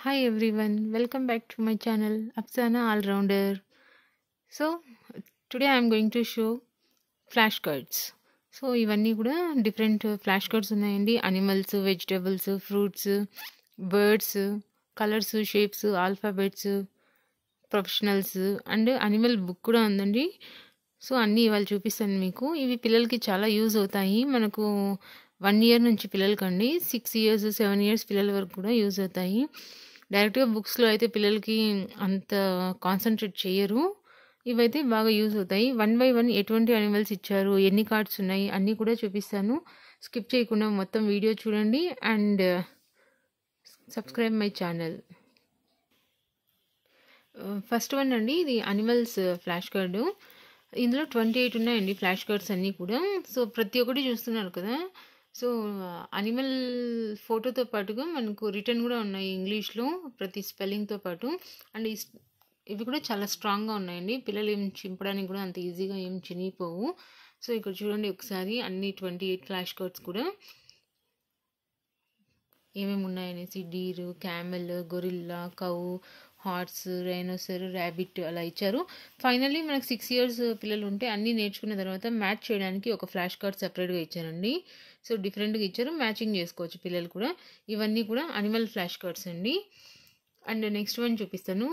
Hi everyone welcome back to my channel Afsana Allrounder. So today I I'm going to show flash cards so ఇవన్నీ కూడా different flash cards ఉన్నాయండి animals vegetables fruits birds colours shapes alphabets professionals and animal book కూడా ఉందండి so అన్నీ ఇవాళ చూపిస్తాను మీకు ఇవి పిల్లలకి చాలా యూజ్ అవుతాయి మనకు వన్ ఇయర్ నుంచి పిల్లలకండి సిక్స్ ఇయర్స్ సెవెన్ ఇయర్స్ పిల్లల వరకు కూడా యూజ్ అవుతాయి డైరెక్ట్గా బుక్స్లో అయితే పిల్లలకి అంత కాన్సన్ట్రేట్ చేయరు ఇవైతే బాగా యూజ్ అవుతాయి వన్ బై వన్ ఎటువంటి అనిమల్స్ ఇచ్చారు ఎన్ని కార్డ్స్ ఉన్నాయి అన్నీ కూడా చూపిస్తాను స్కిప్ చేయకుండా మొత్తం వీడియో చూడండి and subscribe my channel first one అండి ఇది అనిమల్స్ ఫ్లాష్ కార్డు ఇందులో ట్వంటీ ఎయిట్ ఉన్నాయండి ఫ్లాష్ కార్డ్స్ అన్నీ కూడా సో ప్రతి ఒక్కటి చూస్తున్నారు కదా సో అనిమల్ ఫోటోతో పాటుగా మనకు రిటర్న్ కూడా ఉన్నాయి ఇంగ్లీష్లో ప్రతి స్పెల్లింగ్తో పాటు అండ్ ఇవి కూడా చాలా స్ట్రాంగ్గా ఉన్నాయండి పిల్లలు ఏం చింపడానికి కూడా అంత ఈజీగా ఏం చినిగిపోవు సో ఇక్కడ చూడండి ఒకసారి అన్ని ట్వంటీ ఎయిట్ ఫ్లాష్ కార్డ్స్ కూడా ఏమేమి ఉన్నాయనేసి deer camel gorilla cow harts rhinoceros rabbit అలా ఇచ్చారు ఫైనల్లీ మనకు సిక్స్ ఇయర్స్ పిల్లలు ఉంటే అన్నీ నేర్చుకున్న తర్వాత మ్యాచ్ చేయడానికి ఒక ఫ్లాష్ కార్డ్ సపరేట్గా ఇచ్చారండి సో డిఫరెంట్గా ఇచ్చారు మ్యాచింగ్ చేసుకోవచ్చు పిల్లలు కూడా ఇవన్నీ కూడా అనిమల్ ఫ్లాష్ కార్డ్స్ అండి అండ్ నెక్స్ట్ వన్ చూపిస్తాను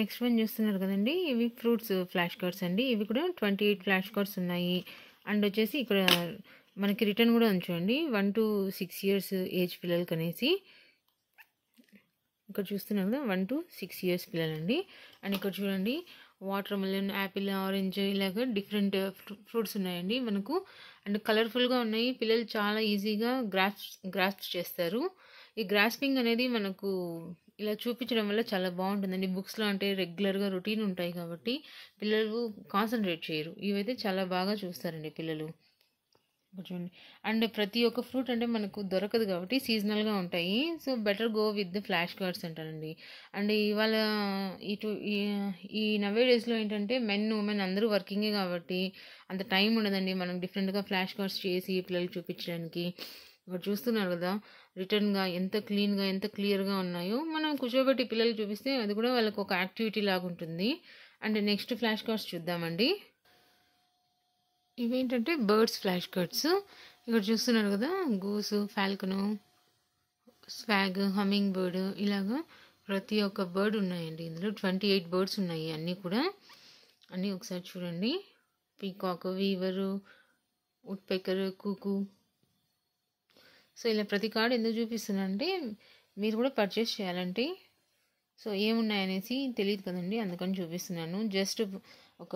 నెక్స్ట్ వన్ చూస్తున్నారు కదండి ఇవి ఫ్రూట్స్ ఫ్లాష్ కార్డ్స్ అండి ఇవి కూడా ట్వంటీ ఎయిట్ ఫ్లాష్ కార్డ్స్ ఉన్నాయి అండ్ వచ్చేసి ఇక్కడ మనకి రిటర్న్ కూడా ఉంచండి one to six years age పిల్లలకి అనేసి ఇక్కడ చూస్తున్నాం కదా వన్ టు సిక్స్ ఇయర్స్ పిల్లలండి అండ్ ఇక్కడ చూడండి వాటర్ మెలన్ యాపిల్ ఆరెంజ్ ఇలాగ డిఫరెంట్ ఫ్రూట్స్ ఉన్నాయండి మనకు అండ్ కలర్ఫుల్గా ఉన్నాయి పిల్లలు చాలా ఈజీగా గ్రాస్ గ్రాస్ప్ చేస్తారు ఈ గ్రాస్పింగ్ అనేది మనకు ఇలా చూపించడం వల్ల చాలా బాగుంటుందండి బుక్స్లో అంటే రెగ్యులర్గా రొటీన్ ఉంటాయి కాబట్టి పిల్లలు కాన్సన్ట్రేట్ చేయరు ఇవైతే చాలా బాగా చూస్తారండి పిల్లలు చూడండి అండ్ ప్రతి ఒక్క ఫ్రూట్ అంటే మనకు దొరకదు కాబట్టి సీజనల్గా ఉంటాయి so better go with the flash cards అంటారండి అండ్ ఇవాళ ఇటు ఈ నవే డేస్లో ఏంటంటే మెన్ ఉమెన్ అందరూ వర్కింగే కాబట్టి అంత టైం ఉండదండి మనం డిఫరెంట్గా ఫ్లాష్ కార్డ్స్ చేసి పిల్లలకి చూపించడానికి ఇప్పుడు చూస్తున్నారు కదా రిటర్న్గా ఎంత క్లీన్గా ఎంత క్లియర్గా ఉన్నాయో మనం కూర్చోబెట్టి పిల్లలు చూపిస్తే అది కూడా వాళ్ళకు ఒక యాక్టివిటీ లాగా ఉంటుంది అండ్ నెక్స్ట్ ఫ్లాష్ కార్డ్స్ చూద్దామండి ఇవేంటంటే బర్డ్స్ ఫ్లాష్ కార్డ్స్ ఇక్కడ చూస్తున్నారు కదా goose falcon swan hummingbird ఇలాగా ప్రతి ఒక్క బర్డ్ ఉన్నాయండి ఇందులో ట్వంటీ ఎయిట్ బర్డ్స్ ఉన్నాయి అన్నీ కూడా అన్నీ ఒకసారి చూడండి peacock weaver woodpecker cuckoo so ఇలా ప్రతి కార్డు ఎందుకు చూపిస్తున్నానంటే మీరు కూడా పర్చేస్ చేయాలంటే సో ఏమున్నాయనేసి తెలియదు కదండి అందుకని చూపిస్తున్నాను జస్ట్ ఒక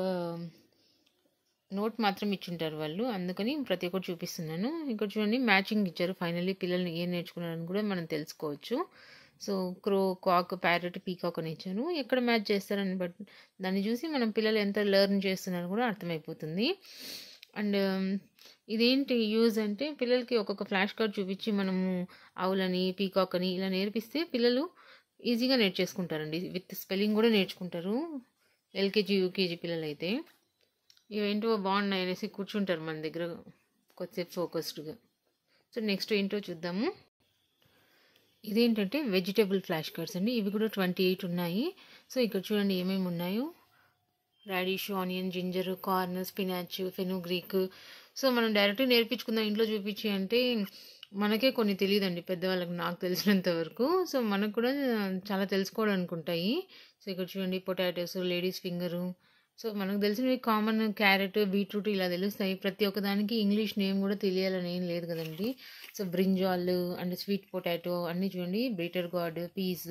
నోట్ మాత్రం ఉంటారు వాళ్ళు అందుకని ప్రతి ఒక్కటి చూపిస్తున్నాను ఇక్కడ చూడండి మ్యాచింగ్ ఇచ్చారు ఫైనల్లీ పిల్లల్ని ఏం నేర్చుకున్నారని కూడా మనం తెలుసుకోవచ్చు so crow cock parrot peacock అని ఇచ్చాను ఎక్కడ మ్యాచ్ చేస్తారని బట్ దాన్ని చూసి మనం పిల్లలు ఎంత లెర్న్ చేస్తున్నారో కూడా అర్థమైపోతుంది అండ్ um, ఇదేంటి యూజ్ అంటే పిల్లలకి ఒక్కొక్క ఫ్లాష్ కార్డ్ చూపించి మనము ఆవులని పీకాక్ అని ఇలా నేర్పిస్తే పిల్లలు ఈజీగా నేర్చేసుకుంటారండి విత్ స్పెల్లింగ్ కూడా నేర్చుకుంటారు ఎల్కేజీ యూకేజీ పిల్లలు ఇవేంటో బాగున్నాయి అనేసి కూర్చుంటారు మన దగ్గర కొద్దిసేపు ఫోకస్డ్గా సో నెక్స్ట్ ఏంటో చూద్దాము ఇదేంటంటే వెజిటేబుల్ ఫ్లాష్ కార్డ్స్ అండి ఇవి కూడా ట్వంటీ ఎయిట్ ఉన్నాయి సో ఇక్కడ చూడండి ఏమేమి ఉన్నాయో radish onion ginger corn spinach fenugreek so మనం డైరెక్ట్ నేర్పించుకుందాం ఇంట్లో చూపించి అంటే మనకే కొన్ని తెలియదండి పెద్దవాళ్ళకి నాకు తెలిసినంత వరకు సో మనకు కూడా చాలా తెలుసుకోవడానికి ఉంటాయి సో ఇక్కడ చూడండి పొటాటోస్ లేడీస్ ఫింగరు సో మనకు తెలిసినవి కామన్ క్యారెట్ బీట్రూట్ ఇలా తెలుస్తాయి ప్రతి ఒక్కదానికి ఇంగ్లీష్ నేమ్ కూడా తెలియాలని ఏం లేదు కదండి so brinjal and sweet potato అన్నీ చూడండి బ్రిటర్ గార్డ్ పీస్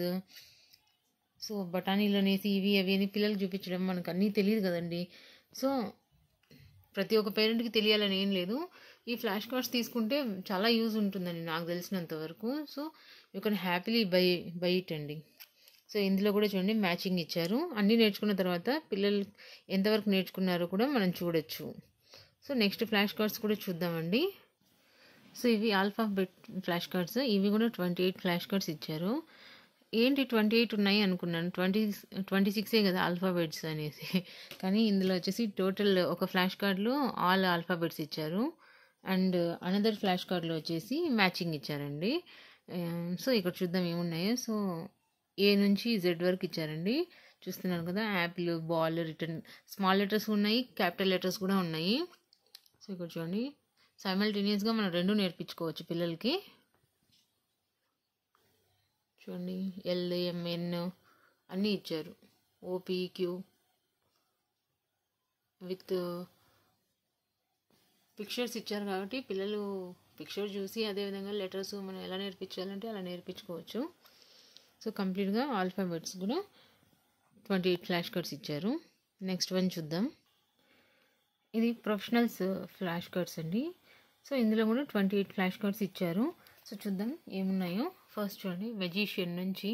సో బఠానీలు అనేసి ఇవి అవి అని పిల్లలకు చూపించడం మనకు అన్నీ తెలియదు కదండి సో ప్రతి ఒక్క పేరెంట్కి తెలియాలని ఏం లేదు ఈ ఫ్లాష్ కార్డ్స్ తీసుకుంటే చాలా యూజ్ ఉంటుందండి నాకు తెలిసినంత వరకు so you can happily buy buy it అండి సో ఇందులో కూడా చూడండి మ్యాచింగ్ ఇచ్చారు అన్నీ నేర్చుకున్న తర్వాత పిల్లలు ఎంతవరకు నేర్చుకున్నారో కూడా మనం చూడొచ్చు సో నెక్స్ట్ ఫ్లాష్ కార్డ్స్ కూడా చూద్దామండి సో ఇవి ఆల్ఫాబెట్ ఫ్లాష్ కార్డ్స్ ఇవి కూడా ట్వంటీ ఎయిట్ ఫ్లాష్ కార్డ్స్ ఇచ్చారు ఏంటి ట్వంటీ ఎయిట్ ఉన్నాయి అనుకున్నాను ట్వంటీ ట్వంటీ సిక్సే కదా ఆల్ఫాబెట్స్ అనేసి కానీ ఇందులో వచ్చేసి టోటల్ ఒక ఫ్లాష్ కార్డ్లో ఆల్ ఆల్ఫాబెట్స్ ఇచ్చారు అండ్ అనదర్ ఫ్లాష్ కార్డ్లో వచ్చేసి మ్యాచింగ్ ఇచ్చారండి సో ఇక్కడ చూద్దాం ఏమున్నాయో సో ఏ నుంచి జెడ్ వరకు ఇచ్చారండి చూస్తున్నాను కదా apple ball written small letters ఉన్నాయి క్యాపిటల్ లెటర్స్ కూడా ఉన్నాయి సో ఇక్కడ చూడండి సైమల్టేనియస్గా మనం రెండు నేర్పించుకోవచ్చు పిల్లలకి చూడండి ఎల్ఏఎంఎన్ అన్నీ ఇచ్చారు ఓపీక్యూ విత్ పిక్చర్స్ ఇచ్చారు కాబట్టి పిల్లలు పిక్చర్ చూసి అదేవిధంగా లెటర్స్ మనం ఎలా నేర్పించాలంటే అలా నేర్పించుకోవచ్చు సో కంప్లీట్గా ఆల్ఫాబెట్స్ కూడా ట్వంటీ ఎయిట్ ఫ్లాష్ కార్డ్స్ ఇచ్చారు నెక్స్ట్ వన్ చూద్దాం ఇది ప్రొఫెషనల్స్ uh, ఫ్లాష్ కార్డ్స్ అండి సో ఇందులో కూడా ట్వంటీ ఎయిట్ ఫ్లాష్ కార్డ్స్ ఇచ్చారు సో చూద్దాం ఏమున్నాయో ఫస్ట్ చూడండి మెజీషియన్ నుంచి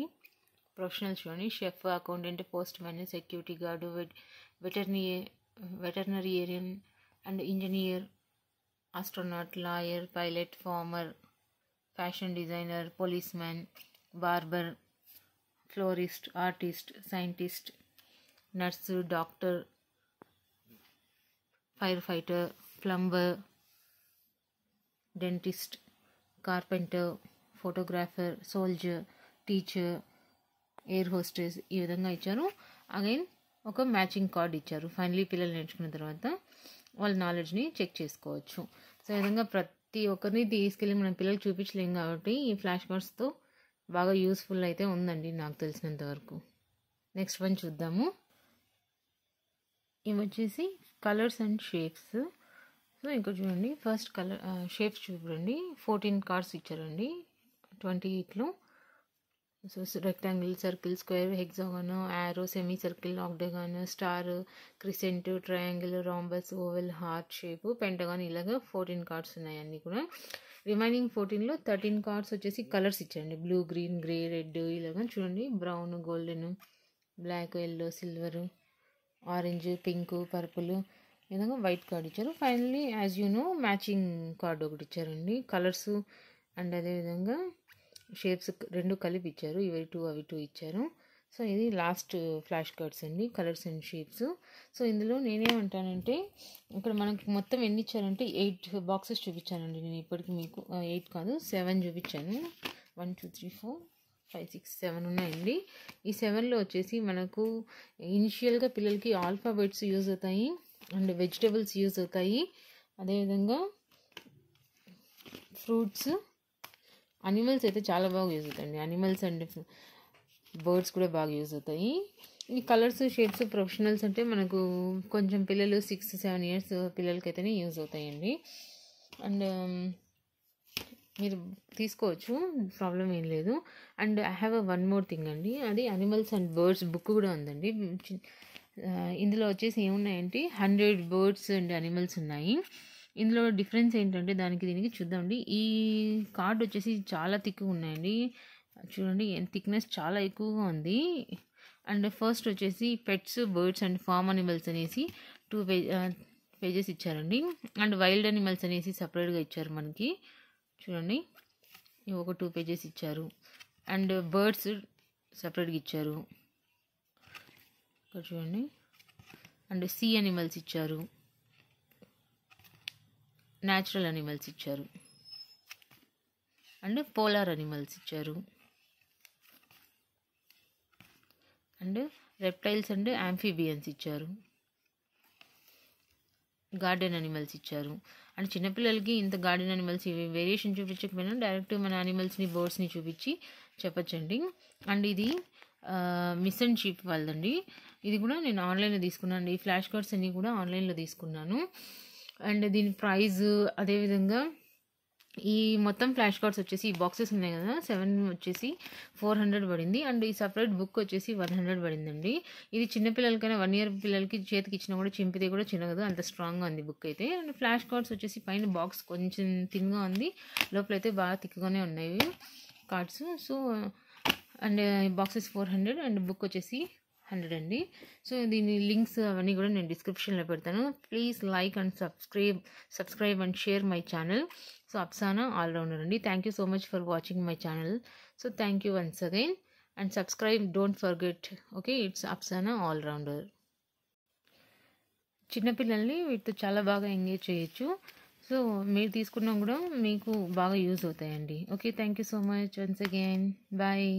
ప్రొఫెషనల్స్ చూడండి chef accountant postman security guard vet veterinary and engineer astronaut lawyer pilot farmer fashion designer policeman barber florist artist scientist nurse doctor firefighter plumber dentist carpenter photographer soldier teacher air hostess ఈ విధంగా ఇచ్చారు again ఒక matching card ఇచ్చారు finally పిల్లలు నేర్చుకున్న తర్వాత వాళ్ళ నాలెడ్జ్ని చెక్ చేసుకోవచ్చు సో ఈ విధంగా ప్రతి ఒక్కరిని తీసుకెళ్ళి మనం పిల్లలు చూపించలేము కాబట్టి ఈ ఫ్లాష్ కార్డ్స్తో బాగా యూస్ఫుల్ అయితే ఉందండి నాకు తెలిసినంత వరకు నెక్స్ట్ వన్ చూద్దాము ఇవి వచ్చేసి కలర్స్ అండ్ షేప్స్ సో ఇంకా చూడండి ఫస్ట్ కలర్ షేప్స్ చూడండి ఫోర్టీన్ కార్డ్స్ ఇచ్చారండి ట్వంటీ ఎయిట్లో so rectangle circle square hexagon arrow semicircle octagon star crescent triangle rhombus oval heart shape pentagon ఇలాగ ఫోర్టీన్ కార్డ్స్ ఉన్నాయి అన్నీ కూడా రిమైనింగ్ ఫోర్టీన్లో థర్టీన్ కార్డ్స్ వచ్చేసి కలర్స్ ఇచ్చండి బ్లూ గ్రీన్ గ్రే రెడ్ ఇలాగా చూడండి brown golden black yellow silver orange pink purple విధంగా వైట్ కార్డ్ ఇచ్చారు finally as you know matching card ఒకటి ఇచ్చారండి కలర్స్ అండ్ అదేవిధంగా షేప్స్ రెండు కలిపి ఇచ్చారు ఇవి టూ అవి టూ ఇచ్చారు సో ఇది లాస్ట్ ఫ్లాష్ కార్డ్స్ అండి కలర్స్ అండ్ షేప్స్ సో ఇందులో నేనేమంటానంటే ఇక్కడ మనకి మొత్తం ఎన్ని ఇచ్చారంటే ఎయిట్ బాక్సెస్ చూపించానండి నేను ఇప్పటికి మీకు ఎయిట్ కాదు సెవెన్ చూపించాను one two three four five six seven ఉన్నాయండి ఈ సెవెన్లో వచ్చేసి మనకు ఇనిషియల్గా పిల్లలకి ఆల్ఫాబెట్స్ యూజ్ అవుతాయి అండ్ వెజిటేబుల్స్ యూజ్ అవుతాయి అదేవిధంగా ఫ్రూట్స్ అనిమల్స్ అయితే చాలా బాగా యూజ్ అవుతాయండి అనిమల్స్ అండ్ బర్డ్స్ కూడా బాగా యూజ్ అవుతాయి ఈ కలర్స్ షేడ్స్ ప్రొఫెషనల్స్ అంటే మనకు కొంచెం పిల్లలు సిక్స్ సెవెన్ ఇయర్స్ పిల్లలకైతేనే యూజ్ అవుతాయండి అండ్ um, మీరు తీసుకోవచ్చు ప్రాబ్లం ఏం లేదు and I have a one more thing అండి అది అనిమల్స్ అండ్ బర్డ్స్ బుక్ కూడా ఉందండి ఇందులో వచ్చేసి ఏమున్నాయంటే హండ్రెడ్ బర్డ్స్ అండ్ అనిమల్స్ ఉన్నాయి ఇందులో డిఫరెన్స్ ఏంటంటే దానికి దీనికి చూద్దామండి ఈ కార్డ్ వచ్చేసి చాలా థిక్గా ఉన్నాయండి చూడండి థిక్నెస్ చాలా ఎక్కువగా ఉంది అండ్ ఫస్ట్ వచ్చేసి pets birds and farm animals అనేసి టూ పేజ్ పేజెస్ ఇచ్చారండి అండ్ వైల్డ్ అనిమల్స్ అనేసి సపరేట్గా ఇచ్చారు మనకి చూడండి ఒక టూ పేజెస్ ఇచ్చారు అండ్ బర్డ్స్ సపరేట్గా ఇచ్చారు ఇక్కడ చూడండి అండ్ సీ అనిమల్స్ ఇచ్చారు న్యాచురల్ అనిమల్స్ ఇచ్చారు అండ్ పోలార్ అనిమల్స్ ఇచ్చారు అండ్ రెప్టైల్స్ అండ్ యాంఫీబియన్స్ ఇచ్చారు గార్డెన్ అనిమల్స్ ఇచ్చారు అండ్ చిన్నపిల్లలకి ఇంత గార్డెన్ అనిమల్స్ ఇవి వేరియేషన్ చూపించకపోయినా డైరెక్ట్ మన అనిమల్స్ని బర్డ్స్ని చూపించి చెప్పచ్చండి అండ్ ఇది మిస్ అండ్ షీప్ వాళ్ళదండి ఇది కూడా నేను ఆన్లైన్లో తీసుకున్నాను ఈ ఫ్లాష్ కార్డ్స్ అన్నీ కూడా ఆన్లైన్లో తీసుకున్నాను అండ్ దీని ప్రైజ్ అదేవిధంగా ఈ మొత్తం ఫ్లాష్ కార్డ్స్ వచ్చేసి ఈ బాక్సెస్ ఉన్నాయి కదా సెవెన్ వచ్చేసి ఫోర్ హండ్రెడ్ పడింది అండ్ ఈ సపరేట్ బుక్ వచ్చేసి వన్ హండ్రెడ్ పడిందండి ఇది చిన్నపిల్లలకైనా వన్ ఇయర్ పిల్లలకి చేతికి ఇచ్చినా కూడా చింపితే కూడా చిన్నగదు అంత స్ట్రాంగ్గా ఉంది బుక్ అయితే అండ్ ఫ్లాష్ కార్డ్స్ వచ్చేసి పైన బాక్స్ కొంచెం థిన్గా ఉంది లోపలైతే బాగా థిక్గానే ఉన్నాయి cards so and boxes four hundred and book వచ్చేసి హండ్రెడ్ అండి సో దీని లింక్స్ అవన్నీ కూడా నేను డిస్క్రిప్షన్లో పెడతాను please like and subscribe subscribe and share my channel so Afsana all rounder అండి thank you so much for watching my channel so thank you once again and subscribe don't forget okay it's Afsana all rounder చిన్నపిల్లల్ని వీటితో చాలా బాగా engage చేయొచ్చు so మీరు తీసుకున్నా కూడా మీకు బాగా యూజ్ అవుతాయండి okay thank you so much once again bye